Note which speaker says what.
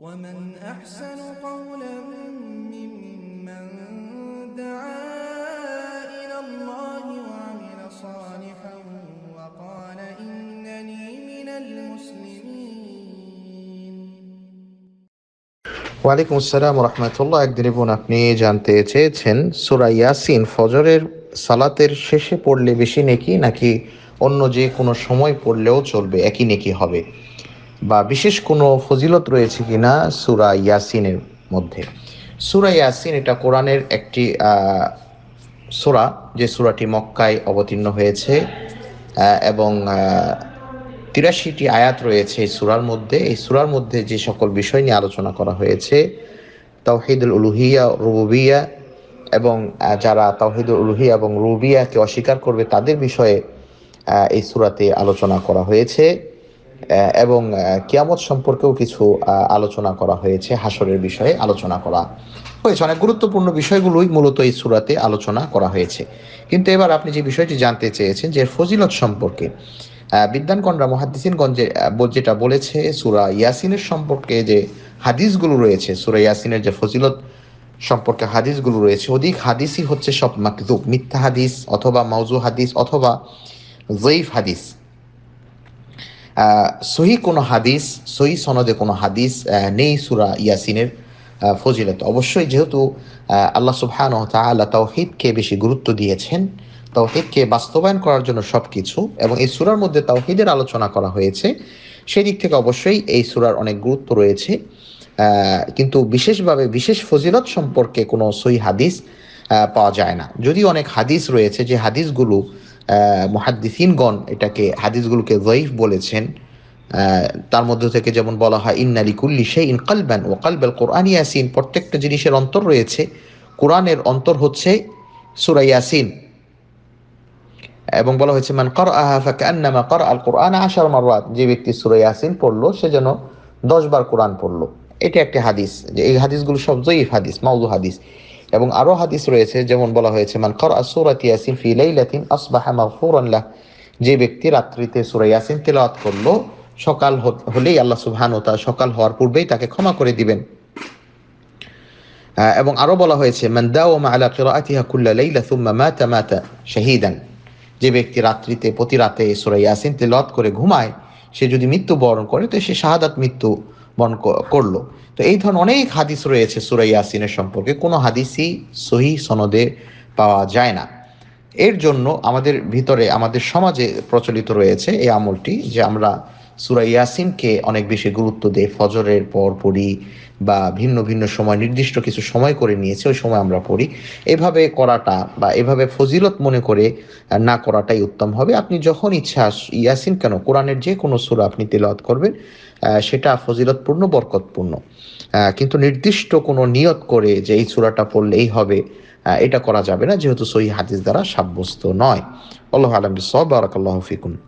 Speaker 1: ومن أحسن قولا ممن دعا إلى الله وعمل صالحا وقال إنني من المسلمين ওয়ালাইকুম আসসালাম রহমতুল্লাহ একদিন বোন আপনি জানতে চেয়েছেন সুরা ইয়াসিন ফজরের সালাতের শেষে পড়লে বেশি নেকি নাকি অন্য যে কোনো সময় পড়লেও চলবে একই নেকি হবে বা বিশেষ কোনো ফজিলত রয়েছে কিনা সুরা ইয়াসিনের মধ্যে সুরা ইয়াসিন এটা কোরআনের একটি সুরা যে সুরাটি মক্কায় অবতীর্ণ হয়েছে এবং তিরাশিটি আয়াত রয়েছে এই সুরার মধ্যে এই সুরার মধ্যে যে সকল বিষয় নিয়ে আলোচনা করা হয়েছে তাওহিদুল উলুহিয়া রুবিয়া এবং যারা তাওহিদুল উলুহিয়া এবং রুবিয়াকে অস্বীকার করবে তাদের বিষয়ে এই সুরাতে আলোচনা করা হয়েছে এবং কিয়ামত সম্পর্কেও কিছু আলোচনা করা হয়েছে হাসরের বিষয়ে আলোচনা করা হয়েছে অনেক গুরুত্বপূর্ণ বিষয়গুলোই মূলত এই সুরাতে আলোচনা করা হয়েছে কিন্তু এবার আপনি যে বিষয়টি জানতে চেয়েছেন যে ফজিলত সম্পর্কে বিদ্যানকনরা মহাদিসিনগঞ্জে যেটা বলেছে সুরা ইয়াসিনের সম্পর্কে যে হাদিসগুলো রয়েছে সুরা ইয়াসিনের যে ফজিলত সম্পর্কে হাদিসগুলো রয়েছে অধিক হাদিসই হচ্ছে সব মাকদুব মিথ্যা হাদিস অথবা মাউজু হাদিস অথবা জৈফ হাদিস সহি কোনো হাদিস সহি সনদে কোনো হাদিস নেই সুরা ইয়াসিনের ফজিলত অবশ্যই যেহেতু আল্লাহ সুবহান তাওহিদকে বেশি গুরুত্ব দিয়েছেন তাওহিদকে বাস্তবায়ন করার জন্য সব কিছু এবং এই সুরার মধ্যে তাওহিদের আলোচনা করা হয়েছে সেই দিক থেকে অবশ্যই এই সুরার অনেক গুরুত্ব রয়েছে কিন্তু বিশেষভাবে বিশেষ ফজিলত সম্পর্কে কোনো সই হাদিস পাওয়া যায় না যদিও অনেক হাদিস রয়েছে যে হাদিসগুলো মহাদ্দিসিনগণ এটাকে হাদিসগুলোকে জয়ীফ বলেছেন তার মধ্য থেকে যেমন বলা হয় ইন্নালি কুল্লি সেই ইন কালবান ও কালবেল কোরআন ইয়াসিন প্রত্যেকটা জিনিসের অন্তর রয়েছে কোরআনের অন্তর হচ্ছে সুরা ইয়াসিন এবং বলা হয়েছে মান কর আহা আন্নামা কর আল কোরআন আশার মারওয়াত যে ব্যক্তি সুরা ইয়াসিন পড়লো সে যেন দশবার কোরআন পড়লো এটা একটা হাদিস যে এই হাদিসগুলো সব জয়ীফ হাদিস মাউজু হাদিস এবং আরো হাদিস রয়েছে যেমন বলা হয়েছে মান কর আসুরাত ইয়াসিন ফি লাইলাতিন আসবাহা মাগফুরান লাহ যে ব্যক্তি রাত্রিতে সূরা ইয়াসিন তেলাওয়াত করলো সকাল হলেই আল্লাহ সুবহানাহু তাআলা সকাল হওয়ার পূর্বেই তাকে ক্ষমা করে দিবেন এবং আরো বলা হয়েছে মান দাওমা আলা কিরাআতিহা কুল্লা লাইলা সুম্মা মাতা মাতা শাহীদান যে ব্যক্তি রাত্রিতে প্রতি রাতে সূরা ইয়াসিন তেলাওয়াত করে ঘুমায় সে যদি মৃত্যু বরণ করে তো সে শাহাদাত মৃত্যু বন করলো তো এই ধরনের অনেক হাদিস রয়েছে সুরাই ইয়াসিনের সম্পর্কে কোনো হাদিসই সহি সনদে পাওয়া যায় না এর জন্য আমাদের ভিতরে আমাদের সমাজে প্রচলিত রয়েছে এই আমলটি যে আমরা সুরাই ইয়াসিনকে অনেক বেশি গুরুত্ব দিয়ে ফজরের পর পড়ি বা ভিন্ন ভিন্ন সময় নির্দিষ্ট কিছু সময় করে নিয়েছে ওই সময় আমরা পড়ি এভাবে করাটা বা এভাবে ফজিলত মনে করে না করাটাই উত্তম হবে আপনি যখন ইচ্ছা ইয়াসিন কেন কোরআনের যে কোনো সুরা আপনি তেলাওয়াত করবেন সেটা ফজিলতপূর্ণ বরকতপূর্ণ কিন্তু নির্দিষ্ট কোনো নিয়ত করে যে এই সুরাটা পড়লে এই হবে এটা করা যাবে না যেহেতু সহি হাদিস দ্বারা সাব্যস্ত নয় আল্লাহ আলম সব বারাকাল্লাহ ফিকুন